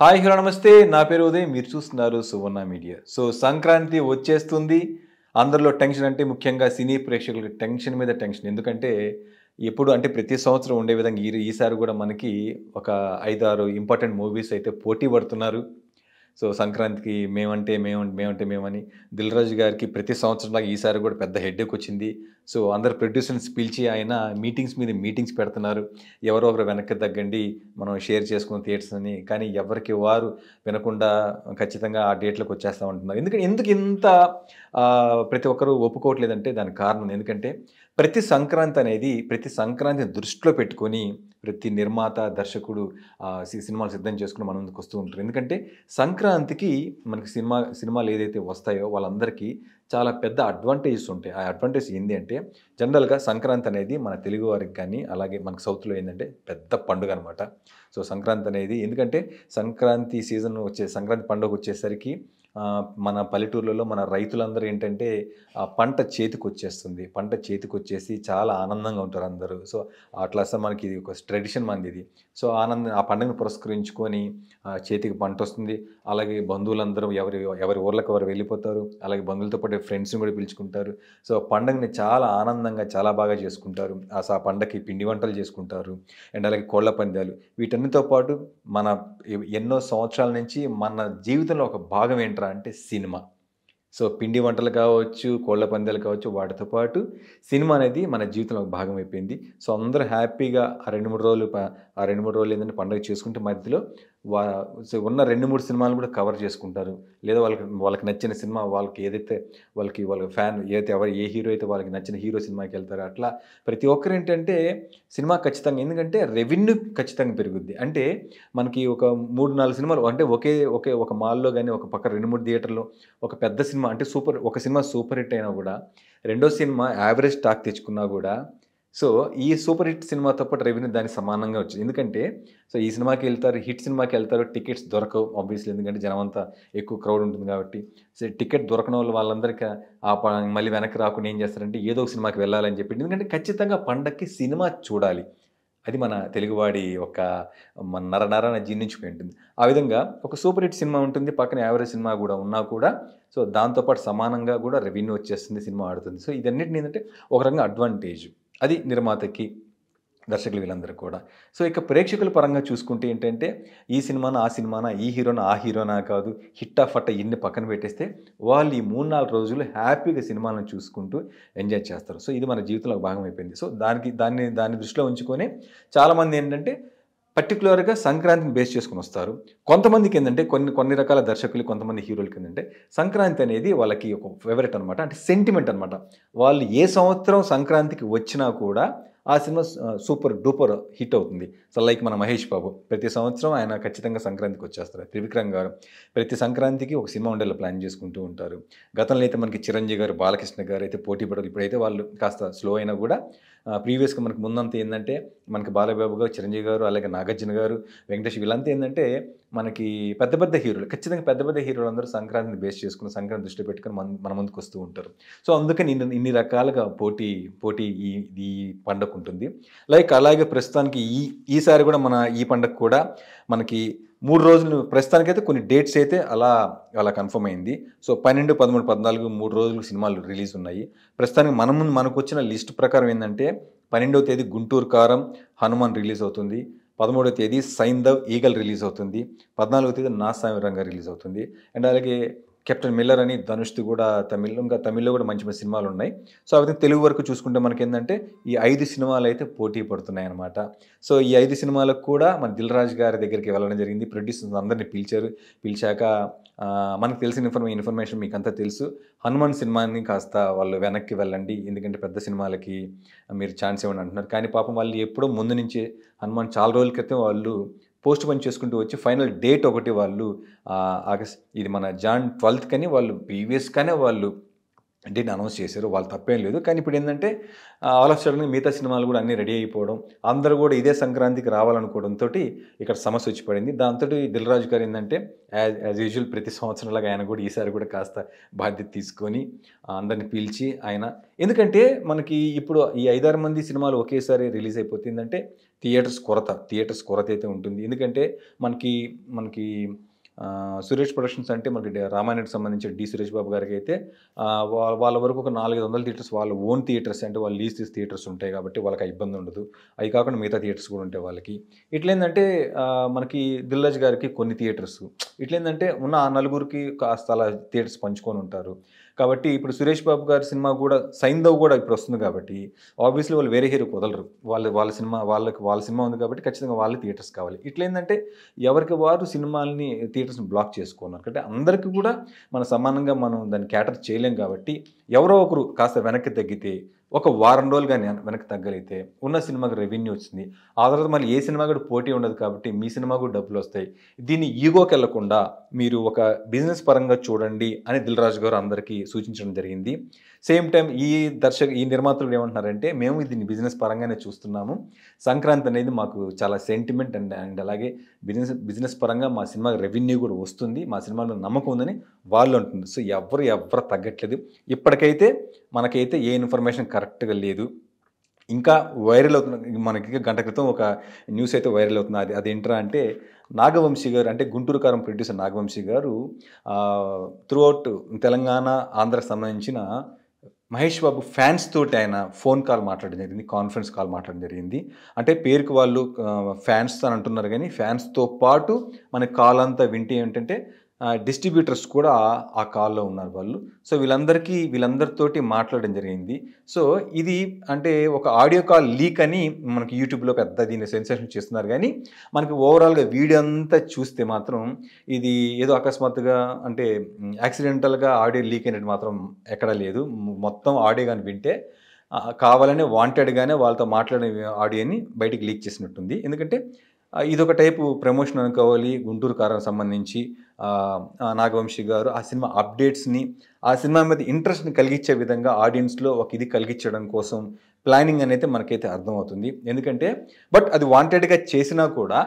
Hi hero నమస్తే నా పేరు ఉదయం మీరు చూస్తున్నారు సువర్ణ మీడియా సో సంక్రాంతి వచ్చేస్తుంది అందరిలో టెన్షన్ అంటే ముఖ్యంగా సినీ ప్రేక్షకులకి టెన్షన్ మీద టెన్షన్ ఎందుకంటే ఎప్పుడు అంటే ప్రతి సంవత్సరం ఉండే విధంగా ఈ ఈసారి కూడా మనకి ఒక ఐదారు ఇంపార్టెంట్ మూవీస్ అయితే పోటీ పడుతున్నారు సో సంక్రాంతికి మేమంటే మేము మేమంటే మేమని దిల్ రాజు గారికి ప్రతి సంవత్సరం లాగా ఈసారి కూడా పెద్ద హెడ్ఏక్ వచ్చింది సో అందరు ప్రొడ్యూసర్స్ పిలిచి ఆయన మీటింగ్స్ మీద మీటింగ్స్ పెడుతున్నారు ఎవరో ఒకరు వెనక్కి తగ్గండి మనం షేర్ చేసుకున్న థియేటర్స్ అని కానీ ఎవరికి వారు వినకుండా ఖచ్చితంగా ఆ డేట్లకు వచ్చేస్తూ ఉంటున్నారు ఎందుకంటే ఎందుకు ఇంత ప్రతి ఒక్కరూ ఒప్పుకోవట్లేదంటే దానికి కారణం ఎందుకంటే ప్రతి సంక్రాంతి అనేది ప్రతి సంక్రాంతిని దృష్టిలో పెట్టుకొని ప్రతి నిర్మాత దర్శకుడు సినిమాలు సిద్ధం చేసుకుని మన ముందుకు వస్తూ ఉంటారు ఎందుకంటే సంక్రాంతికి మనకి సినిమా సినిమాలు ఏదైతే వస్తాయో వాళ్ళందరికీ చాలా పెద్ద అడ్వాంటేజెస్ ఉంటాయి ఆ అడ్వాంటేజ్ ఏంటి అంటే జనరల్గా సంక్రాంతి అనేది మన తెలుగు వారికి కానీ అలాగే మనకు సౌత్లో ఏంటంటే పెద్ద పండుగ అనమాట సో సంక్రాంతి అనేది ఎందుకంటే సంక్రాంతి సీజన్ వచ్చే సంక్రాంతి పండుగ వచ్చేసరికి మన పల్లెటూర్లలో మన రైతులందరూ ఏంటంటే ఆ పంట చేతికి వచ్చేస్తుంది పంట చేతికి వచ్చేసి చాలా ఆనందంగా ఉంటారు అందరూ సో అట్లా మనకి ఇది ఒక ట్రెడిషన్ మనది ఇది సో ఆనందం ఆ పండుగను పురస్కరించుకొని చేతికి పంట వస్తుంది అలాగే బంధువులందరూ ఎవరి ఎవరి ఊర్లకు ఎవరు వెళ్ళిపోతారు అలాగే బంధువులతో పాటు ఫ్రెండ్స్ని కూడా పిలుచుకుంటారు సో పండుగని చాలా ఆనందంగా చాలా బాగా చేసుకుంటారు ఆ పండగకి పిండి వంటలు చేసుకుంటారు అండ్ అలాగే కోళ్ల పందాలు వీటన్నితో పాటు మన ఎన్నో సంవత్సరాల నుంచి మన జీవితంలో ఒక భాగం ఏంట్రా అంటే సినిమా సో పిండి వంటలు కావచ్చు కోళ్ళ పందాలు కావచ్చు వాటితో పాటు సినిమా అనేది మన జీవితంలో ఒక భాగం అయిపోయింది సో అందరూ హ్యాపీగా ఆ రెండు మూడు రోజులు ఆ రెండు మూడు రోజులు ఏంటంటే పండుగ చేసుకుంటే మధ్యలో వా ఉన్న రెండు మూడు సినిమాలు కూడా కవర్ చేసుకుంటారు లేదా వాళ్ళకి వాళ్ళకి నచ్చిన సినిమా వాళ్ళకి ఏదైతే వాళ్ళకి వాళ్ళ ఫ్యాన్ ఏదైతే ఎవరు ఏ హీరో అయితే వాళ్ళకి నచ్చిన హీరో సినిమాకి వెళ్తారు అట్లా ప్రతి ఒక్కరు ఏంటంటే సినిమా ఖచ్చితంగా ఎందుకంటే రెవెన్యూ ఖచ్చితంగా పెరుగుద్ది అంటే మనకి ఒక మూడు నాలుగు సినిమాలు అంటే ఒకే ఒకే ఒక మాల్లో కానీ ఒక పక్క రెండు మూడు థియేటర్లో ఒక పెద్ద సినిమా అంటే సూపర్ ఒక సినిమా సూపర్ హిట్ అయినా కూడా రెండో సినిమా యావరేజ్ టాక్ తెచ్చుకున్నా కూడా సో ఈ సూపర్ హిట్ సినిమాతో పాటు రెవెన్యూ దానికి సమానంగా వచ్చింది ఎందుకంటే సో ఈ సినిమాకి వెళ్తారు హిట్ సినిమాకి వెళ్తారు టికెట్స్ దొరకవు ఆబ్వియస్లీ ఎందుకంటే జనం అంతా ఎక్కువ క్రౌడ్ ఉంటుంది కాబట్టి సో టికెట్ దొరకన వాళ్ళు వాళ్ళందరికీ ఆ మళ్ళీ వెనక్కి రాకుండా ఏం చేస్తారంటే ఏదో ఒక సినిమాకి వెళ్ళాలని చెప్పి ఎందుకంటే ఖచ్చితంగా పండక్కి సినిమా చూడాలి అది మన తెలుగువాడి ఒక మన నర నరన జీర్ణించుకుని ఉంటుంది ఆ విధంగా ఒక సూపర్ హిట్ సినిమా ఉంటుంది పక్కన యావరేజ్ సినిమా కూడా ఉన్నా కూడా సో దాంతోపాటు సమానంగా కూడా రెవెన్యూ వచ్చేస్తుంది సినిమా ఆడుతుంది సో ఇదన్నిటిని ఏంటంటే ఒక రకంగా అడ్వాంటేజ్ అది నిర్మాతకి దర్శకులు వీళ్ళందరూ కూడా సో ఇక ప్రేక్షకుల పరంగా చూసుకుంటే ఏంటంటే ఈ సినిమాన ఆ సినిమానా ఈ హీరోనా ఆ హీరోనా కాదు హిట్టా ఫట్ట ఇన్ని పక్కన పెట్టేస్తే వాళ్ళు ఈ మూడు నాలుగు రోజులు హ్యాపీగా సినిమాలను చూసుకుంటూ ఎంజాయ్ చేస్తారు సో ఇది మన జీవితంలో భాగం అయిపోయింది సో దానికి దాన్ని దాన్ని దృష్టిలో ఉంచుకొని చాలామంది ఏంటంటే పర్టికులర్గా సంక్రాంతిని బేస్ చేసుకుని వస్తారు కొంతమందికి ఏంటంటే కొన్ని కొన్ని రకాల దర్శకులు కొంతమంది హీరోలకి ఏంటంటే సంక్రాంతి అనేది వాళ్ళకి ఒక ఫేవరెట్ అనమాట అంటే సెంటిమెంట్ అనమాట వాళ్ళు ఏ సంవత్సరం సంక్రాంతికి వచ్చినా కూడా ఆ సినిమా సూపర్ డూపర్ హిట్ అవుతుంది సో లైక్ మన మహేష్ బాబు ప్రతి సంవత్సరం ఆయన ఖచ్చితంగా సంక్రాంతికి వచ్చేస్తారు త్రివిక్రమ్ గారు ప్రతి సంక్రాంతికి ఒక సినిమా ఉండేలా ప్లాన్ చేసుకుంటూ ఉంటారు గతంలో అయితే మనకి చిరంజీవి గారు బాలకృష్ణ గారు అయితే పోటీ పడరు ఇప్పుడైతే వాళ్ళు కాస్త స్లో అయినా కూడా ప్రీవియస్గా మనకు ముందంతా ఏంటంటే మనకి బాలబాబు గారు చిరంజీవి గారు అలాగే నాగార్జున గారు వెంకటేష్ వీళ్ళంతా ఏంటంటే మనకి పెద్ద పెద్ద హీరోలు ఖచ్చితంగా పెద్ద పెద్ద హీరోలు అందరూ సంక్రాంతిని బేస్ చేసుకుని సంక్రాంతి దృష్టి పెట్టుకుని మన మన ముందుకు వస్తూ ఉంటారు సో అందుకని ఇన్ని ఇన్ని రకాలుగా పోటీ పోటీ ఈ ఈ పండగ ఉంటుంది లైక్ అలాగే ప్రస్తుతానికి ఈ ఈసారి కూడా మన ఈ పండగ కూడా మనకి మూడు రోజులు ప్రస్తుతానికైతే కొన్ని డేట్స్ అయితే అలా అలా కన్ఫర్మ్ అయింది సో పన్నెండు పదమూడు పద్నాలుగు మూడు రోజులు సినిమాలు రిలీజ్ ఉన్నాయి ప్రస్తుతానికి మన ముందు మనకు వచ్చిన లిస్ట్ ప్రకారం ఏంటంటే పన్నెండవ తేదీ గుంటూరు కారం హనుమాన్ రిలీజ్ అవుతుంది పదమూడవ తేదీ సైందవ్ ఈగల్ రిలీజ్ అవుతుంది పద్నాలుగో తేదీ నా రంగ రిలీజ్ అవుతుంది అండ్ అలాగే కెప్టెన్ మిల్లర్ అని ధనుష్ది కూడా తమిళ్ ఇంకా తమిళ్లో కూడా మంచి మంచి సినిమాలు ఉన్నాయి సో అయితే తెలుగు వరకు చూసుకుంటే మనకి ఏంటంటే ఈ ఐదు సినిమాలు అయితే పోటీ పడుతున్నాయి అనమాట సో ఈ ఐదు సినిమాలకు కూడా మన దిల్ రాజు గారి దగ్గరికి వెళ్ళడం జరిగింది ప్రొడ్యూసర్స్ అందరినీ పిలిచారు పిలిచాక మనకు తెలిసిన ఇన్ఫర్మే ఇన్ఫర్మేషన్ మీకు అంతా తెలుసు హనుమాన్ సినిమాని కాస్త వాళ్ళు వెనక్కి వెళ్ళండి ఎందుకంటే పెద్ద సినిమాలకి మీరు ఛాన్స్ ఇవ్వండి అంటున్నారు కానీ పాపం వాళ్ళు ఎప్పుడో ముందు నుంచే హనుమాన్ చాలా రోజుల క్రితం వాళ్ళు పోస్ట్ పోన్ చేసుకుంటూ వచ్చి ఫైనల్ డేట్ ఒకటి వాళ్ళు ఆగస్ట్ ఇది మన జాన్ ట్వెల్త్ కానీ వాళ్ళు ప్రీవియస్ కానీ వాళ్ళు అంటే అనౌన్స్ చేశారు వాళ్ళు తప్పేం లేదు కానీ ఇప్పుడు ఏంటంటే ఆల్ ఆఫ్ మిగతా సినిమాలు కూడా అన్నీ రెడీ అయిపోవడం అందరూ కూడా ఇదే సంక్రాంతికి రావాలనుకోవడంతో ఇక్కడ సమస్య వచ్చి పడింది దాంతో దిల్ రాజు గారు ఏంటంటే యాజ్ యాజ్ యూజువల్ ప్రతి సంవత్సరంలాగా ఆయన కూడా ఈసారి కూడా కాస్త బాధ్యత తీసుకొని అందరిని పీల్చి ఆయన ఎందుకంటే మనకి ఇప్పుడు ఈ ఐదారు మంది సినిమాలు ఒకేసారి రిలీజ్ అయిపోతుందంటే థియేటర్స్ కొరత థియేటర్స్ కొరత అయితే ఉంటుంది ఎందుకంటే మనకి మనకి సురేష్ ప్రొడక్షన్స్ అంటే మనకి రామాయణకి సంబంధించి డి సురేష్ బాబు గారికి అయితే వాళ్ళ వరకు ఒక నాలుగైదు వందల థియేటర్స్ వాళ్ళ ఓన్ థియేటర్స్ అంటే వాళ్ళు లీజ్ తీసి థియేటర్స్ ఉంటాయి కాబట్టి వాళ్ళకి ఇబ్బంది ఉండదు అవి కాకుండా మిగతా థియేటర్స్ కూడా ఉంటాయి వాళ్ళకి ఇట్లేందంటే మనకి దిల్లజ్ గారికి కొన్ని థియేటర్స్ ఇట్లేందంటే ఉన్న ఆ నలుగురికి ఆ స్థల థియేటర్స్ పంచుకొని ఉంటారు కాబట్టి ఇప్పుడు సురేష్ బాబు గారి సినిమా కూడా సైందవ్ కూడా ఇప్పుడు వస్తుంది కాబట్టి ఆబ్వియస్లీ వాళ్ళు వేరే హీరో కుదలరు వాళ్ళు వాళ్ళ సినిమా వాళ్ళకి వాళ్ళ సినిమా ఉంది కాబట్టి ఖచ్చితంగా వాళ్ళ థియేటర్స్ కావాలి ఇట్లేందంటే ఎవరికి వారు సినిమాలని థియేటర్స్ని బ్లాక్ చేసుకున్నారు అంటే అందరికీ కూడా మన సమానంగా మనం దాన్ని క్యాటర్ చేయలేం కాబట్టి ఎవరో ఒకరు కాస్త వెనక్కి తగ్గితే ఒక వారం రోజులు కానీ వెనక్కి తగ్గలిగితే ఉన్న సినిమాకి రెవెన్యూ వచ్చింది ఆ తర్వాత మళ్ళీ ఏ సినిమా కూడా పోటీ ఉండదు కాబట్టి మీ సినిమా కూడా డబ్బులు వస్తాయి దీన్ని ఈగోకి వెళ్లకుండా మీరు ఒక బిజినెస్ పరంగా చూడండి అని దిల్ రాజు గారు అందరికీ సూచించడం జరిగింది సేమ్ టైం ఈ దర్శక ఈ నిర్మాతలు ఏమంటున్నారంటే మేము దీన్ని బిజినెస్ పరంగానే చూస్తున్నాము సంక్రాంతి అనేది మాకు చాలా సెంటిమెంట్ అండ్ అండ్ అలాగే బిజినెస్ బిజినెస్ పరంగా మా సినిమా రెవెన్యూ కూడా వస్తుంది మా సినిమాలో నమ్మకం ఉందని వాళ్ళు అంటుంది సో ఎవరు ఎవరు తగ్గట్లేదు ఇప్పటికైతే మనకైతే ఏ ఇన్ఫర్మేషన్ కరెక్ట్గా లేదు ఇంకా వైరల్ అవుతున్న మనకి గంట క్రితం ఒక న్యూస్ అయితే వైరల్ అవుతుంది అది అదేంట్రా అంటే నాగవంశీ గారు అంటే గుంటూరు కారం ప్రొడ్యూసర్ నాగవంశీ గారు త్రూఅవుట్ తెలంగాణ ఆంధ్రకు సంబంధించిన మహేష్ బాబు ఫ్యాన్స్ తోటి ఆయన ఫోన్ కాల్ మాట్లాడడం జరిగింది కాన్ఫరెన్స్ కాల్ మాట్లాడడం జరిగింది అంటే పేరుకి వాళ్ళు ఫ్యాన్స్ అని అంటున్నారు కానీ ఫ్యాన్స్తో పాటు మన కాల్ అంతా వింటే ఏంటంటే డిస్ట్రిబ్యూటర్స్ కూడా ఆ కాల్లో ఉన్నారు వాళ్ళు సో వీళ్ళందరికీ వీళ్ళందరితోటి మాట్లాడడం జరిగింది సో ఇది అంటే ఒక ఆడియో కాల్ లీక్ అని మనకి యూట్యూబ్లో పెద్ద దీన్ని సెన్సేషన్ చేస్తున్నారు కానీ మనకి ఓవరాల్గా వీడియో అంతా చూస్తే మాత్రం ఇది ఏదో అకస్మాత్తుగా అంటే యాక్సిడెంటల్గా ఆడియో లీక్ అయినట్టు మాత్రం ఎక్కడా లేదు మొత్తం ఆడియో కానీ వింటే కావాలనే వాంటెడ్గానే వాళ్ళతో మాట్లాడే ఆడియోని బయటికి లీక్ చేసినట్టుంది ఎందుకంటే ఇదొక టైపు ప్రమోషన్ అనుకోవాలి గుంటూరు కారానికి సంబంధించి నాగవంశి గారు ఆ సినిమా అప్డేట్స్ని ఆ సినిమా మీద ఇంట్రెస్ట్ని కలిగించే విధంగా ఆడియన్స్లో ఒక ఇది కలిగించడం కోసం ప్లానింగ్ అనేది మనకైతే అర్థమవుతుంది ఎందుకంటే బట్ అది వాంటెడ్గా చేసినా కూడా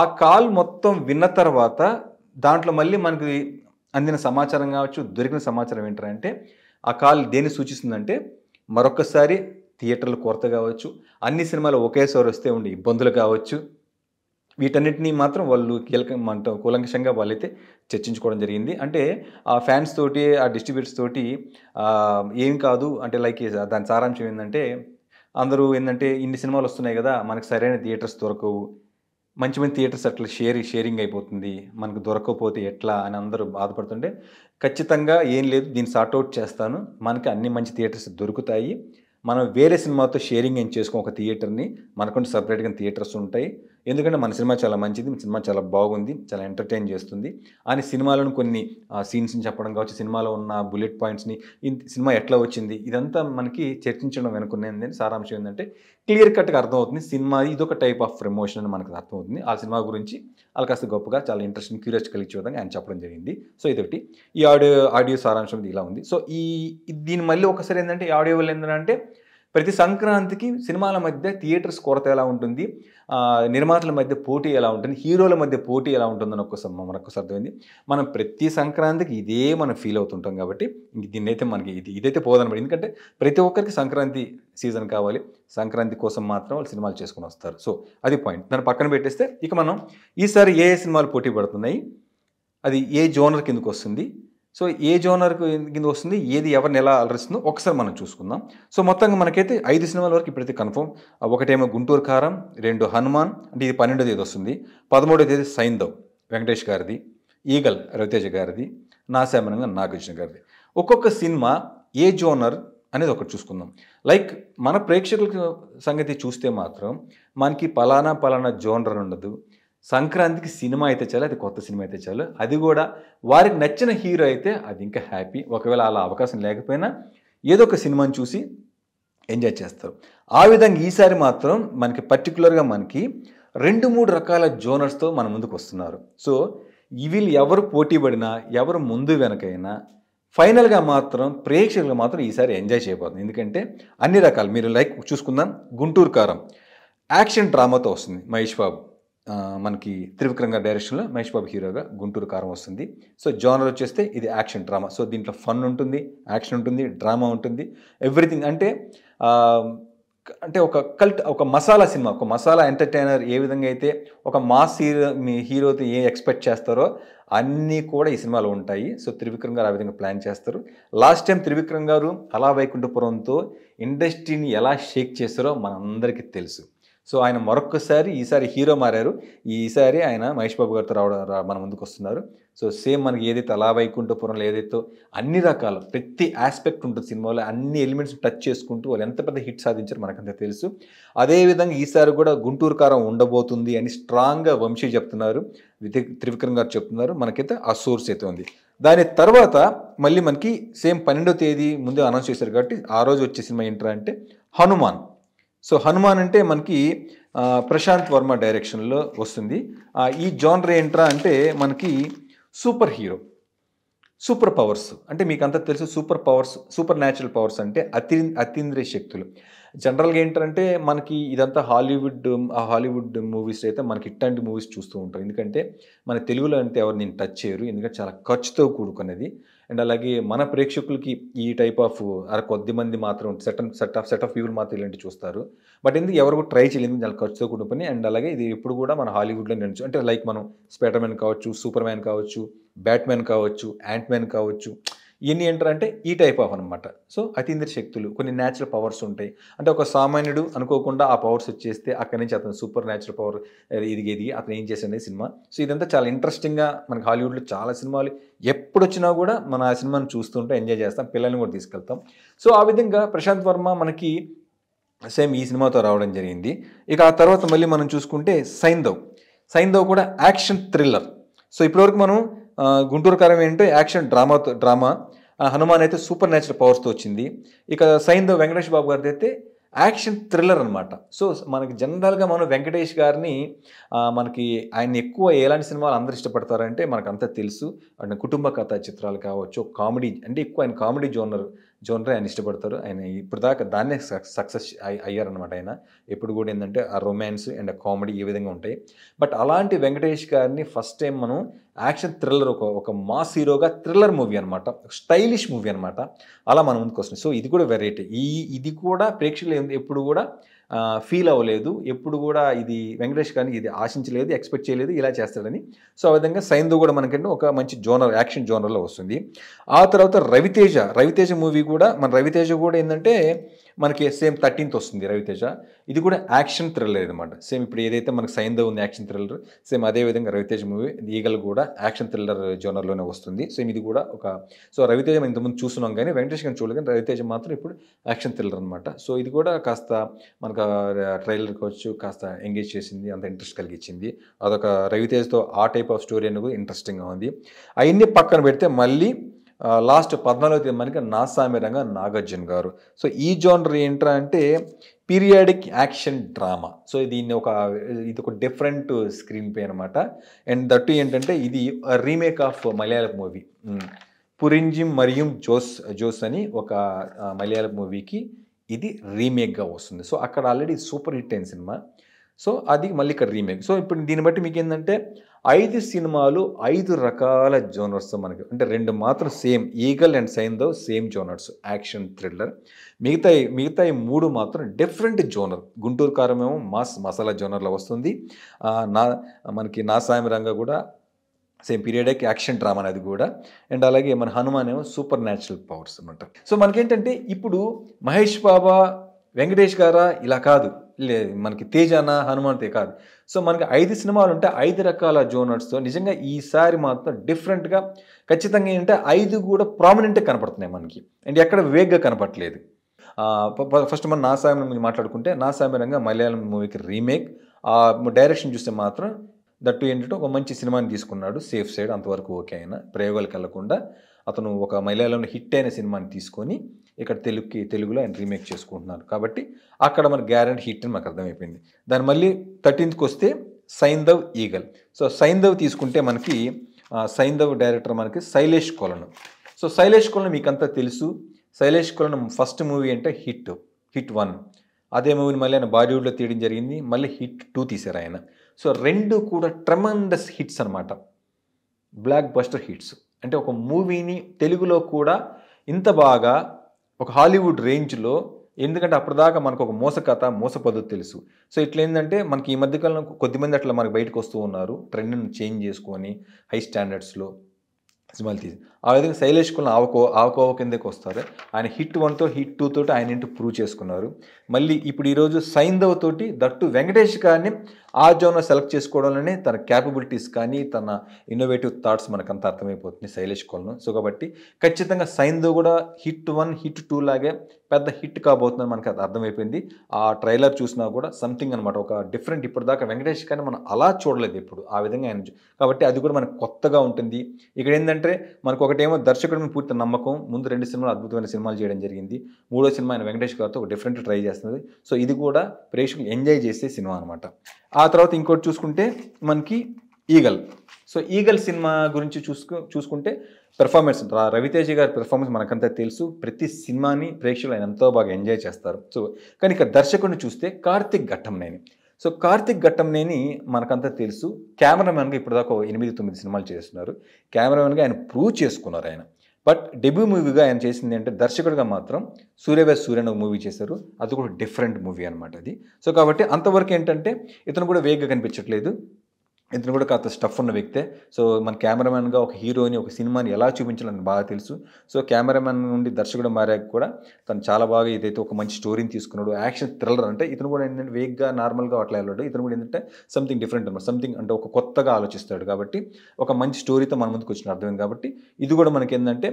ఆ కాల్ మొత్తం విన్న తర్వాత దాంట్లో మళ్ళీ మనకి అందిన సమాచారం కావచ్చు దొరికిన సమాచారం ఏంటంటే ఆ కాల్ దేన్ని సూచిస్తుందంటే మరొకసారి థియేటర్లు కొరత కావచ్చు అన్ని సినిమాలు ఒకేసారి వస్తే ఉండి ఇబ్బందులు కావచ్చు వీటన్నింటినీ మాత్రం వాళ్ళు కీలక మనతో కూలంకషంగా వాళ్ళైతే చర్చించుకోవడం జరిగింది అంటే ఆ ఫ్యాన్స్ తోటి ఆ డిస్ట్రిబ్యూటర్స్ తోటి ఏం కాదు అంటే లైక్ దాని సారాంశం ఏంటంటే అందరూ ఏంటంటే ఇన్ని సినిమాలు వస్తున్నాయి కదా మనకు సరైన థియేటర్స్ దొరకవు మంచి మంచి థియేటర్స్ అట్లా షేర్ షేరింగ్ అయిపోతుంది మనకు దొరకకపోతే ఎట్లా అని అందరూ బాధపడుతుంటే ఖచ్చితంగా ఏం లేదు దీన్ని సార్ట్అవుట్ చేస్తాను మనకి అన్ని మంచి థియేటర్స్ దొరుకుతాయి మనం వేరే సినిమాతో షేరింగ్ ఏం చేసుకో ఒక థియేటర్ని మనకుంటే సపరేట్గా థియేటర్స్ ఉంటాయి ఎందుకంటే మన సినిమా చాలా మంచిది సినిమా చాలా బాగుంది చాలా ఎంటర్టైన్ చేస్తుంది అని సినిమాలను కొన్ని సీన్స్ని చెప్పడం కావచ్చు సినిమాలో ఉన్న బుల్లెట్ పాయింట్స్ని సినిమా ఎట్లా వచ్చింది ఇదంతా మనకి చర్చించడం వెనుకున్నది సారాంశం ఏంటంటే క్లియర్ కట్గా అర్థమవుతుంది సినిమా ఇదొక టైప్ ఆఫ్ ప్రమోషన్ అని మనకు అర్థమవుతుంది ఆ సినిమా గురించి వాళ్ళు కాస్త గొప్పగా చాలా ఇంట్రెస్టింగ్ క్యూరియస్ కలిగించే విధంగా ఆయన చెప్పడం జరిగింది సో ఇదొకటి ఈ ఆడియో ఆడియో సారాంశం ఇలా ఉంది సో ఈ దీని మళ్ళీ ఒకసారి ఏంటంటే ఈ ఆడియో వల్ల ఏంటంటే ప్రతి సంక్రాంతికి సినిమాల మధ్య థియేటర్స్ కొరత ఎలా ఉంటుంది నిర్మాతల మధ్య పోటీ ఎలా ఉంటుంది హీరోల మధ్య పోటీ ఎలా ఉంటుందని ఒక్కసారి మనకు అర్థమైంది మనం ప్రతి సంక్రాంతికి ఇదే మనం ఫీల్ అవుతుంటాం కాబట్టి దీన్నైతే మనకి ఇది ఇదైతే పోదనమాట ఎందుకంటే ప్రతి ఒక్కరికి సంక్రాంతి సీజన్ కావాలి సంక్రాంతి కోసం మాత్రం వాళ్ళు సినిమాలు చేసుకుని వస్తారు సో అది పాయింట్ దాన్ని పక్కన పెట్టేస్తే ఇక మనం ఈసారి ఏ ఏ సినిమాలు పోటీ పడుతున్నాయి అది ఏ జోనర్ కిందకు వస్తుంది సో ఏ జోనర్కు కింద వస్తుంది ఏది ఎవరిని ఎలా అలరిస్తుందో ఒకసారి మనం చూసుకుందాం సో మొత్తంగా మనకైతే ఐదు సినిమాల వరకు ఇప్పుడైతే కన్ఫర్మ్ ఒకటేమో గుంటూరు కారం రెండు హనుమాన్ అంటే ఇది పన్నెండో తేదీ వస్తుంది పదమూడో తేదీ సైందవ్ వెంకటేష్ గారిది ఈగల్ రవితేజ గారిది నాశామనంగా నాగార్జున గారిది ఒక్కొక్క సినిమా ఏ జోనర్ అనేది ఒకటి చూసుకుందాం లైక్ మన ప్రేక్షకుల సంగతి చూస్తే మాత్రం మనకి పలానా పలానా జోనర్ ఉండదు సంక్రాంతికి సినిమా అయితే చాలు అది కొత్త సినిమా అయితే చాలు అది కూడా వారికి నచ్చిన హీరో అయితే అది ఇంకా హ్యాపీ ఒకవేళ అలా అవకాశం లేకపోయినా ఏదో ఒక సినిమాని చూసి ఎంజాయ్ చేస్తారు ఆ విధంగా ఈసారి మాత్రం మనకి పర్టికులర్గా మనకి రెండు మూడు రకాల జోనర్స్తో మన ముందుకు వస్తున్నారు సో వీళ్ళు ఎవరు పోటీ పడినా ఎవరు ముందు వెనకైనా ఫైనల్గా మాత్రం ప్రేక్షకులు మాత్రం ఈసారి ఎంజాయ్ చేయబోతుంది ఎందుకంటే అన్ని రకాలు మీరు లైక్ చూసుకుందాం గుంటూరు కారం యాక్షన్ డ్రామాతో వస్తుంది మహేష్ బాబు మనకి త్రివిక్రంగా డైరెక్షన్లో మహేష్ బాబు హీరోగా గుంటూరు కారం వస్తుంది సో జానర్ వచ్చేస్తే ఇది యాక్షన్ డ్రామా సో దీంట్లో ఫన్ ఉంటుంది యాక్షన్ ఉంటుంది డ్రామా ఉంటుంది ఎవ్రీథింగ్ అంటే అంటే ఒక కల్ట్ ఒక మసాలా సినిమా ఒక మసాలా ఎంటర్టైనర్ ఏ విధంగా అయితే ఒక మాస్ హీరో మీ హీరోతో ఏ ఎక్స్పెక్ట్ చేస్తారో అన్నీ కూడా ఈ సినిమాలో ఉంటాయి సో త్రివిక్రమ్ గారు ఆ విధంగా ప్లాన్ చేస్తారు లాస్ట్ టైం త్రివిక్రమ్ గారు అలా వైకుంఠపురంతో ఇండస్ట్రీని ఎలా షేక్ చేస్తారో మనందరికీ తెలుసు సో ఆయన మరొకసారి ఈసారి హీరో మారారు ఈసారి ఆయన మహేష్ బాబు గారితో రావడం మన ముందుకు వస్తున్నారు సో సేమ్ మనకి ఏదైతే అలా వైకుంఠపురంలో ఏదైతే అన్ని రకాల ప్రతి ఆస్పెక్ట్ ఉంటుంది సినిమాలో అన్ని ఎలిమెంట్స్ టచ్ చేసుకుంటూ వాళ్ళు ఎంత పెద్ద హిట్ సాధించారు మనకంత తెలుసు అదేవిధంగా ఈసారి కూడా గుంటూరు కారం ఉండబోతుంది అని స్ట్రాంగ్గా వంశీ చెప్తున్నారు త్రివిక్రమ్ గారు చెప్తున్నారు మనకైతే ఆ సోర్స్ అయితే ఉంది దాని తర్వాత మళ్ళీ మనకి సేమ్ పన్నెండో తేదీ ముందే అనౌన్స్ చేశారు కాబట్టి ఆ రోజు వచ్చే సినిమా ఏంటంటే హనుమాన్ సో హనుమాన్ అంటే మనకి ప్రశాంత్ వర్మ డైరెక్షన్లో వస్తుంది ఈ రే ఏంట్రా అంటే మనకి సూపర్ హీరో సూపర్ పవర్స్ అంటే మీకు అంతా తెలుసు superpowers supernatural powers అంటే అతి అతీంద్రియ శక్తులు జనరల్గా ఏంటంటే మనకి ఇదంతా హాలీవుడ్ హాలీవుడ్ మూవీస్ అయితే మనకి ఇట్లాంటి మూవీస్ చూస్తూ ఉంటారు ఎందుకంటే మన తెలుగులో అంటే ఎవరు నేను టచ్ చేయరు ఎందుకంటే చాలా ఖర్చుతో కూడుకున్నది అండ్ అలాగే మన ప్రేక్షకులకి ఈ టైప్ ఆఫ్ అర కొద్ది మంది మాత్రం set set of set of people మాత్రం ఇలాంటి చూస్తారు బట్ ఎందుకు ఎవరు ట్రై చేయలేదు చాలా ఖర్చుతో కూడిన పని అండ్ అలాగే ఇది ఎప్పుడు కూడా మన హాలీవుడ్లో నిలిచి అంటే లైక్ మనం స్పైడర్మ్యాన్ కావచ్చు సూపర్ మ్యాన్ కావచ్చు బ్యాట్మెన్ కావచ్చు మ్యాన్ కావచ్చు ఇవన్నీ ఎంటర్ అంటే ఈ టైప్ ఆఫ్ అనమాట సో అతీంద్ర శక్తులు కొన్ని న్యాచురల్ పవర్స్ ఉంటాయి అంటే ఒక సామాన్యుడు అనుకోకుండా ఆ పవర్స్ వచ్చేస్తే అక్కడి నుంచి అతను సూపర్ న్యాచురల్ పవర్ ఎదిగేది అతను ఏం చేసేది సినిమా సో ఇదంతా చాలా ఇంట్రెస్టింగ్గా మనకి హాలీవుడ్లో చాలా సినిమాలు ఎప్పుడు వచ్చినా కూడా మన ఆ సినిమాను చూస్తుంటే ఎంజాయ్ చేస్తాం పిల్లల్ని కూడా తీసుకెళ్తాం సో ఆ విధంగా ప్రశాంత్ వర్మ మనకి సేమ్ ఈ సినిమాతో రావడం జరిగింది ఇక ఆ తర్వాత మళ్ళీ మనం చూసుకుంటే సైందవ్ సైందవ్ కూడా యాక్షన్ థ్రిల్లర్ సో ఇప్పటివరకు మనం గుంటూరు కారం ఏంటంటే యాక్షన్ డ్రామాతో డ్రామా హనుమాన్ అయితే సూపర్ న్యాచురల్ పవర్స్తో వచ్చింది ఇక సైన్ వెంకటేష్ బాబు గారిది అయితే యాక్షన్ థ్రిల్లర్ అనమాట సో మనకి జనరల్గా మనం వెంకటేష్ గారిని మనకి ఆయన ఎక్కువ ఎలాంటి సినిమాలు అందరు ఇష్టపడతారంటే మనకు అంతా తెలుసు అంటే కుటుంబ కథా చిత్రాలు కావచ్చు కామెడీ అంటే ఎక్కువ ఆయన కామెడీ జోనర్ జోనర్ ఆయన ఇష్టపడతారు ఆయన ఇప్పుడు దాకా దాన్నే సక్సెస్ అయ్యారనమాట ఆయన ఎప్పుడు కూడా ఏంటంటే ఆ రొమాన్స్ అండ్ కామెడీ ఈ విధంగా ఉంటాయి బట్ అలాంటి వెంకటేష్ గారిని ఫస్ట్ టైం మనం యాక్షన్ థ్రిల్లర్ ఒక ఒక మాస్ హీరోగా థ్రిల్లర్ మూవీ అనమాట స్టైలిష్ మూవీ అనమాట అలా మన ముందుకు వస్తుంది సో ఇది కూడా వెరైటీ ఈ ఇది కూడా ప్రేక్షకులు ఎప్పుడు కూడా ఫీల్ అవ్వలేదు ఎప్పుడు కూడా ఇది వెంకటేష్ కానీ ఇది ఆశించలేదు ఎక్స్పెక్ట్ చేయలేదు ఇలా చేస్తాడని సో ఆ విధంగా సైంధు కూడా మనకంటే ఒక మంచి జోనర్ యాక్షన్ జోనర్లో వస్తుంది ఆ తర్వాత రవితేజ రవితేజ మూవీ కూడా మన రవితేజ కూడా ఏంటంటే మనకి సేమ్ థర్టీన్త్ వస్తుంది రవితేజ ఇది కూడా యాక్షన్ థ్రిల్లర్ అనమాట సేమ్ ఇప్పుడు ఏదైతే మనకు సైంధవ్ ఉంది యాక్షన్ థ్రిల్లర్ సేమ్ అదేవిధంగా రవితేజ మూవీ ఈగల్ కూడా యాక్షన్ థ్రిల్లర్ జోనర్లోనే వస్తుంది సేమ్ ఇది కూడా ఒక సో రవితేజ మనం ఇంతకుముందు చూస్తున్నాం కానీ వెంకటేష్ గారిని చూడలేదు కానీ రవితేజ మాత్రం ఇప్పుడు యాక్షన్ థ్రిల్లర్ అనమాట సో ఇది కూడా కాస్త మనకు ట్రైలర్ కావచ్చు కాస్త ఎంగేజ్ చేసింది అంత ఇంట్రెస్ట్ కలిగించింది అదొక రవితేజ్తో ఆ టైప్ ఆఫ్ స్టోరీ అనేది కూడా ఇంట్రెస్టింగ్గా ఉంది అవన్నీ పక్కన పెడితే మళ్ళీ లాస్ట్ పద్నాలుగు తేదీ మనకి నాసామి రంగ నాగార్జున గారు సో ఈ జోనర్ ఏంట్రా అంటే పీరియాడిక్ యాక్షన్ డ్రామా సో దీన్ని ఒక ఇది ఒక డిఫరెంట్ స్క్రీన్ పే అనమాట అండ్ దట్ ఏంటంటే ఇది remake of Malayalam movie Porinju మరియు జోస్ జోస్ అని ఒక మలయాళ మూవీకి ఇది రీమేక్గా వస్తుంది సో అక్కడ ఆల్రెడీ సూపర్ హిట్ అయిన సినిమా సో అది మళ్ళీ ఇక్కడ రీమేక్ సో ఇప్పుడు దీన్ని బట్టి మీకు ఏంటంటే ఐదు సినిమాలు ఐదు రకాల జోనర్స్ మనకి అంటే రెండు మాత్రం same Eagle and though same genres action thriller మిగతా మిగతా మూడు మాత్రం డిఫరెంట్ జోనర్ గుంటూరు కారమేమో మాస్ మసాలా జోనర్లో వస్తుంది నా మనకి నా సాయం రంగ కూడా సేమ్ పీరియడెక్ యాక్షన్ డ్రామా అనేది కూడా అండ్ అలాగే మన హనుమాన్ ఏమో సూపర్ న్యాచురల్ పవర్స్ అనమాట సో మనకేంటంటే ఇప్పుడు మహేష్ బాబా వెంకటేష్ గారా ఇలా కాదు లేదు మనకి తేజాన హనుమంతే కాదు సో మనకి ఐదు సినిమాలు ఉంటే ఐదు రకాల జోనర్స్తో నిజంగా ఈసారి మాత్రం డిఫరెంట్గా ఖచ్చితంగా ఏంటంటే ఐదు కూడా ప్రామినెంట్గా కనపడుతున్నాయి మనకి అండ్ ఎక్కడ వేగ్గా కనపడలేదు ఫస్ట్ మనం నా సాయం గురించి మాట్లాడుకుంటే నా సామెరంగా మలయాళం మూవీకి రీమేక్ ఆ డైరెక్షన్ చూస్తే మాత్రం దట్టు ఏంటంటే ఒక మంచి సినిమాని తీసుకున్నాడు సేఫ్ సైడ్ అంతవరకు ఓకే అయినా ప్రయోగాలకు వెళ్లకుండా అతను ఒక మలయాళంలో హిట్ అయిన సినిమాని తీసుకొని ఇక్కడ తెలుగుకి తెలుగులో ఆయన రీమేక్ చేసుకుంటున్నారు కాబట్టి అక్కడ మన గ్యారెంట్ హిట్ అని మాకు అర్థమైపోయింది దాని మళ్ళీ థర్టీన్త్కి వస్తే సైందవ్ ఈగల్ సో సైందవ్ తీసుకుంటే మనకి సైందవ్ డైరెక్టర్ మనకి శైలేష్ కొలను సో శైలేష్ కొలను మీకంతా తెలుసు శైలేష్ కొలను ఫస్ట్ మూవీ అంటే హిట్ హిట్ వన్ అదే మూవీని మళ్ళీ ఆయన బాలీవుడ్లో తీయడం జరిగింది మళ్ళీ హిట్ టూ తీశారు ఆయన సో రెండు కూడా ట్రమండస్ హిట్స్ అనమాట బ్లాక్ బస్టర్ హిట్స్ అంటే ఒక మూవీని తెలుగులో కూడా ఇంత బాగా ఒక హాలీవుడ్ రేంజ్లో ఎందుకంటే అప్పటిదాకా మనకు ఒక కథ మోస పద్ధతి తెలుసు సో ఇట్లా ఏంటంటే మనకి ఈ మధ్యకాలం కొద్దిమంది అట్లా మనకు బయటకు వస్తూ ఉన్నారు ట్రెండ్ని చేంజ్ చేసుకొని హై స్టాండర్డ్స్లో సినిమాలు తీసి ఆ విధంగా శైలేష్ కులం ఆవకో ఆవకోవ కిందకి వస్తారు ఆయన హిట్ వన్తో హిట్ టూ తోటి ఆయన ఇంటి ప్రూవ్ చేసుకున్నారు మళ్ళీ ఇప్పుడు ఈరోజు సైంధవ్ తోటి దట్టు వెంకటేష్ గారిని ఆ జోన్ సెలెక్ట్ చేసుకోవడంలోనే తన క్యాపబిలిటీస్ కానీ తన ఇన్నోవేటివ్ థాట్స్ మనకు అంత అర్థమైపోతుంది శైలేష్ కోల్ను సో కాబట్టి ఖచ్చితంగా సైన్దో కూడా హిట్ వన్ హిట్ టూ లాగే పెద్ద హిట్ కాబోతుందని మనకు అది అర్థమైపోయింది ఆ ట్రైలర్ చూసినా కూడా సంథింగ్ అనమాట ఒక డిఫరెంట్ ఇప్పటిదాకా వెంకటేష్ కానీ మనం అలా చూడలేదు ఇప్పుడు ఆ విధంగా ఆయన కాబట్టి అది కూడా మనకు కొత్తగా ఉంటుంది ఇక్కడ ఏంటంటే మనకు ఒకటేమో దర్శకుడి మీద పూర్తి నమ్మకం ముందు రెండు సినిమాలు అద్భుతమైన సినిమాలు చేయడం జరిగింది మూడో సినిమా ఆయన వెంకటేష్ గారితో ఒక డిఫరెంట్ ట్రై చేస్తుంది సో ఇది కూడా ప్రేక్షకులు ఎంజాయ్ చేసే సినిమా అనమాట ఆ తర్వాత ఇంకోటి చూసుకుంటే మనకి ఈగల్ సో ఈగల్ సినిమా గురించి చూసుకు చూసుకుంటే పెర్ఫార్మెన్స్ రవితేజ గారి పెర్ఫార్మెన్స్ మనకంతా తెలుసు ప్రతి సినిమాని ప్రేక్షకులు ఆయన ఎంతో బాగా ఎంజాయ్ చేస్తారు సో కానీ ఇక దర్శకుడిని చూస్తే కార్తిక్ ఘట్టంనేని సో కార్తిక్ ఘట్టంనేని మనకంతా తెలుసు కెమెరామెన్గా ఇప్పటిదాకా ఎనిమిది తొమ్మిది సినిమాలు చేస్తున్నారు కెమెరామెన్గా ఆయన ప్రూవ్ చేసుకున్నారు ఆయన బట్ డెబ్యూ మూవీగా ఆయన చేసింది అంటే దర్శకుడిగా మాత్రం సూర్య సూర్యన్ ఒక మూవీ చేశారు అది కూడా డిఫరెంట్ మూవీ అనమాట అది సో కాబట్టి అంతవరకు ఏంటంటే ఇతను కూడా వేగ్గా కనిపించట్లేదు ఇతను కూడా కాస్త స్టఫ్ ఉన్న వ్యక్తే సో మన కెమెరామెన్గా ఒక హీరోని ఒక సినిమాని ఎలా చూపించాలని బాగా తెలుసు సో కెమెరామెన్ నుండి దర్శకుడు మారాక కూడా తను చాలా బాగా ఇదైతే ఒక మంచి స్టోరీని తీసుకున్నాడు యాక్షన్ థ్రిల్లర్ అంటే ఇతను కూడా ఏంటంటే వేగ్గా నార్మల్గా అట్లా వెళ్ళాడు ఇతను కూడా ఏంటంటే సంథింగ్ డిఫరెంట్ అనమాట సంథింగ్ అంటే ఒక కొత్తగా ఆలోచిస్తాడు కాబట్టి ఒక మంచి స్టోరీతో మన ముందుకు వచ్చిన అర్థమైంది కాబట్టి ఇది కూడా మనకి ఏంటంటే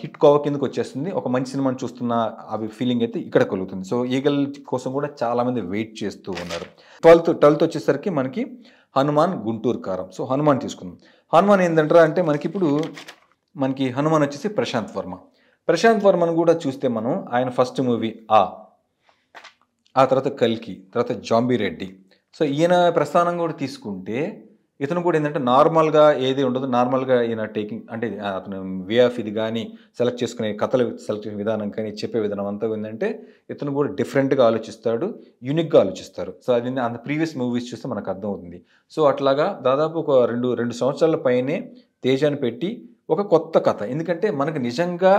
హిట్ కోవ కిందకి వచ్చేస్తుంది ఒక మంచి సినిమాని చూస్తున్న అవి ఫీలింగ్ అయితే ఇక్కడ కలుగుతుంది సో ఈగల్ కోసం కూడా చాలామంది వెయిట్ చేస్తూ ఉన్నారు ట్వెల్త్ ట్వెల్త్ వచ్చేసరికి మనకి హనుమాన్ గుంటూరు కారం సో హనుమాన్ తీసుకుందాం హనుమాన్ ఏంటంటారా అంటే మనకి ఇప్పుడు మనకి హనుమాన్ వచ్చేసి ప్రశాంత్ వర్మ ప్రశాంత్ వర్మను కూడా చూస్తే మనం ఆయన ఫస్ట్ మూవీ ఆ ఆ తర్వాత కల్కి తర్వాత జాంబీ రెడ్డి సో ఈయన ప్రస్థానం కూడా తీసుకుంటే ఇతను కూడా ఏంటంటే నార్మల్గా ఏది ఉండదు నార్మల్గా ఈయన టేకింగ్ అంటే అతను వే ఆఫ్ ఇది కానీ సెలెక్ట్ చేసుకునే కథలు సెలెక్ట్ విధానం కానీ చెప్పే విధానం అంతా ఏంటంటే ఇతను కూడా డిఫరెంట్గా ఆలోచిస్తాడు యూనిక్గా ఆలోచిస్తారు సో అది అంత ప్రీవియస్ మూవీస్ చూస్తే మనకు అర్థమవుతుంది సో అట్లాగా దాదాపు ఒక రెండు రెండు సంవత్సరాల పైనే తేజాన్ని పెట్టి ఒక కొత్త కథ ఎందుకంటే మనకి నిజంగా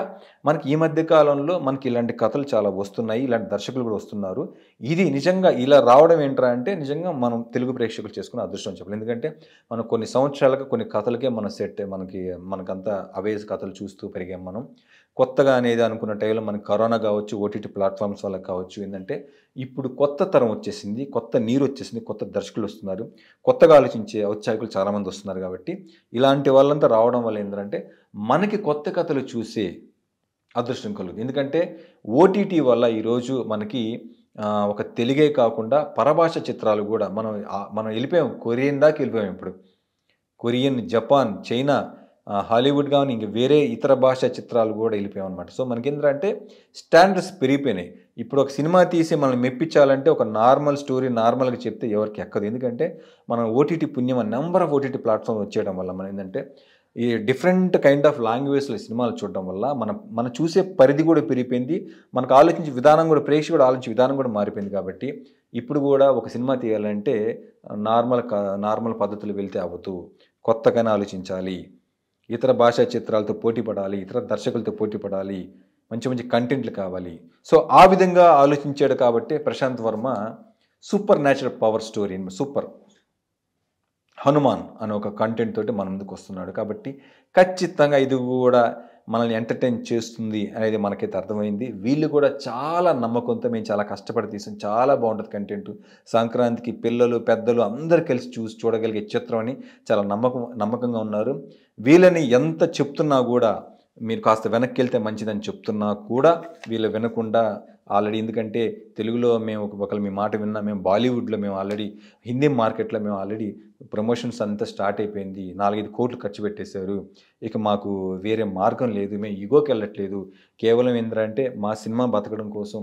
మనకి ఈ మధ్య కాలంలో మనకి ఇలాంటి కథలు చాలా వస్తున్నాయి ఇలాంటి దర్శకులు కూడా వస్తున్నారు ఇది నిజంగా ఇలా రావడం ఏంట్రా అంటే నిజంగా మనం తెలుగు ప్రేక్షకులు చేసుకున్న అదృష్టం చెప్పాలి ఎందుకంటే మనం కొన్ని సంవత్సరాలకు కొన్ని కథలకే మన సెట్ మనకి మనకంతా అవేజ్ కథలు చూస్తూ పెరిగాం మనం కొత్తగా అనేది అనుకున్న టైంలో మనకి కరోనా కావచ్చు ఓటీటీ ప్లాట్ఫామ్స్ వల్ల కావచ్చు ఏంటంటే ఇప్పుడు కొత్త తరం వచ్చేసింది కొత్త నీరు వచ్చేసింది కొత్త దర్శకులు వస్తున్నారు కొత్తగా ఆలోచించే ఔత్సాహికులు చాలామంది వస్తున్నారు కాబట్టి ఇలాంటి వాళ్ళంతా రావడం వల్ల ఏంటంటే మనకి కొత్త కథలు చూసే అదృష్టం కలుగుతుంది ఎందుకంటే ఓటీటీ వల్ల ఈరోజు మనకి ఒక తెలుగే కాకుండా పరభాష చిత్రాలు కూడా మనం మనం వెళ్ళిపోయాం కొరియన్ దాకా వెళ్ళిపోయాం ఇప్పుడు కొరియన్ జపాన్ చైనా హాలీవుడ్ కానీ ఇంక వేరే ఇతర భాష చిత్రాలు కూడా వెళ్ళిపోయామన్నమాట సో ఏంటంటే స్టాండర్డ్స్ పెరిగిపోయినాయి ఇప్పుడు ఒక సినిమా తీసి మనల్ని మెప్పించాలంటే ఒక నార్మల్ స్టోరీ నార్మల్గా చెప్తే ఎవరికి ఎక్కదు ఎందుకంటే మనం ఓటీటీ పుణ్యం నెంబర్ ఆఫ్ ఓటీటీ ప్లాట్ఫామ్ వచ్చేయడం వల్ల మనం ఏంటంటే ఈ డిఫరెంట్ కైండ్ ఆఫ్ లాంగ్వేజ్లో సినిమాలు చూడడం వల్ల మన మనం చూసే పరిధి కూడా పెరిగిపోయింది మనకు ఆలోచించే విధానం కూడా ప్రేక్షకుడు ఆలోచించే విధానం కూడా మారిపోయింది కాబట్టి ఇప్పుడు కూడా ఒక సినిమా తీయాలంటే నార్మల్ నార్మల్ పద్ధతులు వెళ్తే అవ్వదు కొత్తగానే ఆలోచించాలి ఇతర భాషా చిత్రాలతో పోటీ పడాలి ఇతర దర్శకులతో పోటీ పడాలి మంచి మంచి కంటెంట్లు కావాలి సో ఆ విధంగా ఆలోచించాడు కాబట్టి Prashanth Varma supernatural power story super Hanuman అనే ఒక కంటెంట్ తోటి మన ముందుకు వస్తున్నాడు కాబట్టి ఖచ్చితంగా ఇది కూడా మనల్ని ఎంటర్టైన్ చేస్తుంది అనేది మనకైతే అర్థమైంది వీళ్ళు కూడా చాలా నమ్మకంతో మేము చాలా కష్టపడి తీసాం చాలా బాగుంటుంది కంటెంట్ సంక్రాంతికి పిల్లలు పెద్దలు అందరు కలిసి చూసి చూడగలిగే చిత్రం అని చాలా నమ్మకం నమ్మకంగా ఉన్నారు వీళ్ళని ఎంత చెప్తున్నా కూడా మీరు కాస్త వెనక్కి వెళ్తే మంచిదని చెప్తున్నా కూడా వీళ్ళు వినకుండా ఆల్రెడీ ఎందుకంటే తెలుగులో మేము ఒక ఒకరు మీ మాట విన్నా మేము బాలీవుడ్లో మేము ఆల్రెడీ హిందీ మార్కెట్లో మేము ఆల్రెడీ ప్రమోషన్స్ అంతా స్టార్ట్ అయిపోయింది నాలుగైదు కోట్లు ఖర్చు పెట్టేశారు ఇక మాకు వేరే మార్గం లేదు మేము ఇగోకి వెళ్ళట్లేదు కేవలం ఏంటంటే మా సినిమా బతకడం కోసం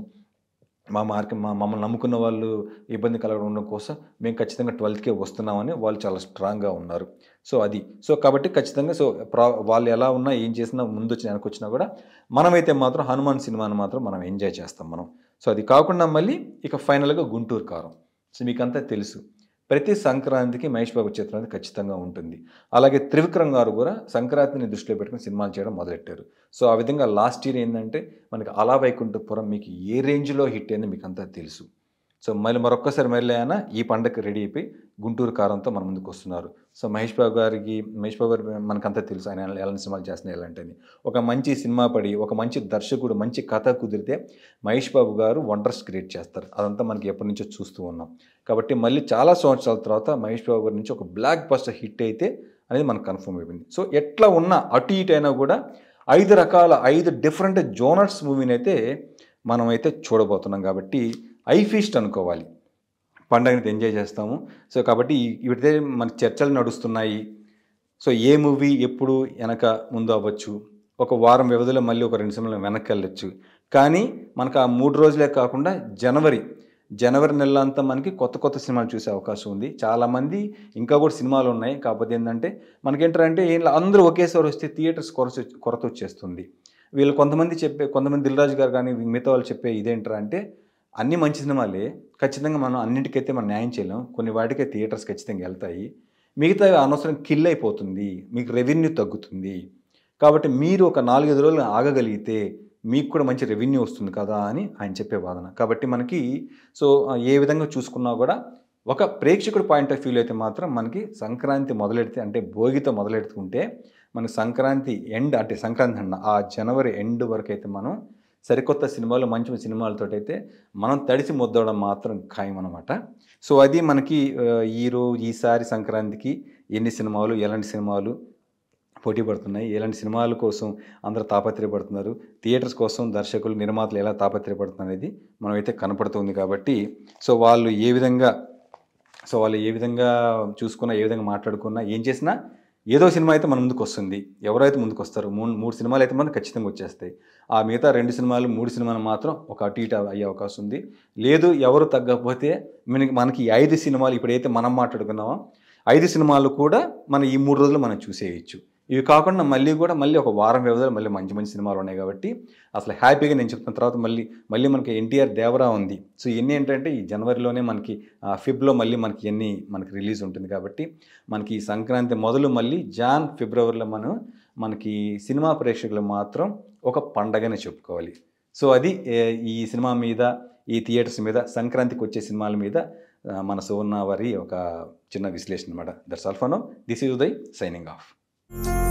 మా మార్కి మా మమ్మల్ని నమ్ముకున్న వాళ్ళు ఇబ్బంది కలగడం కోసం మేము ఖచ్చితంగా ట్వెల్త్కే వస్తున్నామని వాళ్ళు చాలా స్ట్రాంగ్గా ఉన్నారు సో అది సో కాబట్టి ఖచ్చితంగా సో ప్రా వాళ్ళు ఎలా ఉన్నా ఏం చేసినా ముందు వచ్చి వెనకొచ్చినా కూడా మనమైతే మాత్రం హనుమాన్ సినిమాని మాత్రం మనం ఎంజాయ్ చేస్తాం మనం సో అది కాకుండా మళ్ళీ ఇక ఫైనల్గా గుంటూరు కారం సో మీకంతా తెలుసు ప్రతి సంక్రాంతికి మహేష్ బాబు చిత్రం ఖచ్చితంగా ఉంటుంది అలాగే త్రివిక్రమ్ గారు కూడా సంక్రాంతిని దృష్టిలో పెట్టుకుని సినిమాలు చేయడం మొదలెట్టారు సో ఆ విధంగా లాస్ట్ ఇయర్ ఏంటంటే మనకి అలా వైకుంఠపురం మీకు ఏ రేంజ్లో హిట్ అయిందో మీకు అంతా తెలుసు సో మళ్ళీ మరొక్కసారి మళ్ళీ ఆయన ఈ పండగకి రెడీ అయిపోయి గుంటూరు కారంతో మన ముందుకు వస్తున్నారు సో మహేష్ బాబు గారికి మహేష్ బాబు గారు మనకంతా తెలుసు ఆయన ఎలాంటి సినిమాలు చేస్తున్నాయి ఎలాంటి ఒక మంచి సినిమా పడి ఒక మంచి దర్శకుడు మంచి కథ కుదిరితే మహేష్ బాబు గారు వండర్స్ క్రియేట్ చేస్తారు అదంతా మనకి ఎప్పటి నుంచో చూస్తూ ఉన్నాం కాబట్టి మళ్ళీ చాలా సంవత్సరాల తర్వాత మహేష్ బాబు గారి నుంచి ఒక బ్లాక్ బస్టర్ హిట్ అయితే అనేది మనకు కన్ఫర్మ్ అయిపోయింది సో ఎట్లా ఉన్నా అటు ఇటు అయినా కూడా ఐదు రకాల ఐదు డిఫరెంట్ జోనర్స్ మూవీని అయితే మనమైతే చూడబోతున్నాం కాబట్టి ఐ ఫీస్ట్ అనుకోవాలి పండగని ఎంజాయ్ చేస్తాము సో కాబట్టి ఇవితే మన చర్చలు నడుస్తున్నాయి సో ఏ మూవీ ఎప్పుడు వెనక ముందు అవ్వచ్చు ఒక వారం వ్యవధిలో మళ్ళీ ఒక రెండు సినిమాలు వెనక్కి వెళ్ళొచ్చు కానీ మనకు ఆ మూడు రోజులే కాకుండా జనవరి జనవరి నెల అంతా మనకి కొత్త కొత్త సినిమాలు చూసే అవకాశం ఉంది చాలామంది ఇంకా కూడా సినిమాలు ఉన్నాయి కాకపోతే ఏంటంటే మనకేంటారంటే ఏం అందరూ ఒకేసారి వస్తే థియేటర్స్ కొరత కొరత వచ్చేస్తుంది వీళ్ళు కొంతమంది చెప్పే కొంతమంది దిల్రాజు గారు కానీ మిగతా వాళ్ళు చెప్పే ఇదేంటారంటే అన్ని మంచి సినిమాలే ఖచ్చితంగా మనం అన్నింటికైతే మనం న్యాయం చేయలేం కొన్ని వాటికే థియేటర్స్ ఖచ్చితంగా వెళ్తాయి మిగతా అనవసరం కిల్ అయిపోతుంది మీకు రెవెన్యూ తగ్గుతుంది కాబట్టి మీరు ఒక నాలుగైదు రోజులు ఆగగలిగితే మీకు కూడా మంచి రెవెన్యూ వస్తుంది కదా అని ఆయన చెప్పే వాదన కాబట్టి మనకి సో ఏ విధంగా చూసుకున్నా కూడా ఒక ప్రేక్షకుడు పాయింట్ ఆఫ్ వ్యూలో అయితే మాత్రం మనకి సంక్రాంతి మొదలెడితే అంటే భోగితో మొదలెడుతుంటే మనకి సంక్రాంతి ఎండ్ అంటే సంక్రాంతి అన్న ఆ జనవరి ఎండ్ వరకు అయితే మనం సరికొత్త సినిమాలు మంచి సినిమాలతో అయితే మనం తడిసి ముద్దవడం మాత్రం ఖాయం అనమాట సో అది మనకి ఈరోజు ఈసారి సంక్రాంతికి ఎన్ని సినిమాలు ఎలాంటి సినిమాలు పోటీ పడుతున్నాయి ఎలాంటి సినిమాల కోసం అందరూ తాపత్రయపడుతున్నారు థియేటర్స్ కోసం దర్శకులు నిర్మాతలు ఎలా తాపత్రయపడుతున్నారు అనేది మనమైతే కనపడుతుంది కాబట్టి సో వాళ్ళు ఏ విధంగా సో వాళ్ళు ఏ విధంగా చూసుకున్నా ఏ విధంగా మాట్లాడుకున్నా ఏం చేసినా ఏదో సినిమా అయితే మన ముందుకు వస్తుంది ఎవరైతే ముందుకు వస్తారు మూడు మూడు సినిమాలు అయితే మనకు ఖచ్చితంగా వచ్చేస్తాయి ఆ మిగతా రెండు సినిమాలు మూడు సినిమాలు మాత్రం ఒక అటు ఇటు అయ్యే అవకాశం ఉంది లేదు ఎవరు తగ్గకపోతే మనకి మనకి ఐదు సినిమాలు ఇప్పుడైతే మనం మాట్లాడుకున్నామో ఐదు సినిమాలు కూడా మన ఈ మూడు రోజులు మనం చూసేయచ్చు ఇవి కాకుండా మళ్ళీ కూడా మళ్ళీ ఒక వారం వ్యవధిలో మళ్ళీ మంచి మంచి సినిమాలు ఉన్నాయి కాబట్టి అసలు హ్యాపీగా నేను చెప్తున్న తర్వాత మళ్ళీ మళ్ళీ మనకి ఎన్టీఆర్ దేవరా ఉంది సో ఇవన్నీ ఏంటంటే ఈ జనవరిలోనే మనకి ఫిబ్లో మళ్ళీ మనకి ఎన్ని మనకి రిలీజ్ ఉంటుంది కాబట్టి మనకి ఈ సంక్రాంతి మొదలు మళ్ళీ జాన్ ఫిబ్రవరిలో మనం మనకి సినిమా ప్రేక్షకులు మాత్రం ఒక పండగనే చెప్పుకోవాలి సో అది ఈ సినిమా మీద ఈ థియేటర్స్ మీద సంక్రాంతికి వచ్చే సినిమాల మీద మన సువర్ణ వారి ఒక చిన్న విశ్లేషణ అనమాట that's all this is Uday signing off Thank you.